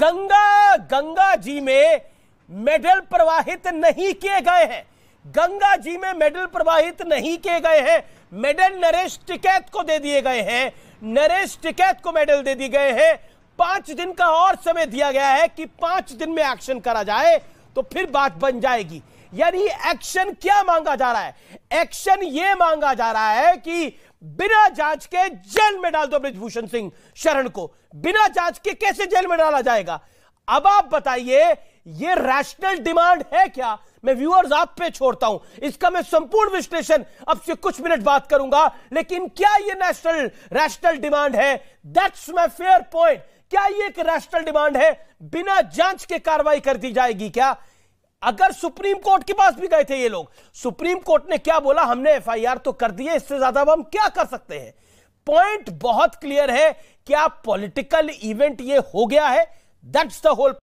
गंगा गंगा जी में मेडल प्रवाहित नहीं किए गए हैं गंगा जी में मेडल प्रवाहित नहीं किए गए हैं मेडल नरेश टिकैत को दे दिए गए हैं नरेश टिकैत को मेडल दे दिए गए हैं पांच दिन का और समय दिया गया है कि पांच दिन में एक्शन करा जाए तो फिर बात बन जाएगी यानी एक्शन क्या मांगा जा रहा है एक्शन यह मांगा जा रहा है कि बिना जांच के जेल में डाल दो ब्रिजभूषण सिंह शरण को बिना जांच के कैसे जेल में डाला जाएगा अब आप बताइए यह रैशनल डिमांड है क्या मैं व्यूअर्स आप पे छोड़ता हूं इसका मैं संपूर्ण विश्लेषण अब से कुछ मिनट बात करूंगा लेकिन क्या यह नेशनल रैशनल डिमांड है दैट्स माई फेयर पॉइंट क्या ये एक रैशनल डिमांड है बिना जांच के कार्रवाई कर दी जाएगी क्या अगर सुप्रीम कोर्ट के पास भी गए थे ये लोग सुप्रीम कोर्ट ने क्या बोला हमने एफआईआर तो कर दिए इससे ज्यादा अब हम क्या कर सकते हैं पॉइंट बहुत क्लियर है क्या पॉलिटिकल इवेंट ये हो गया है दैट्स द होल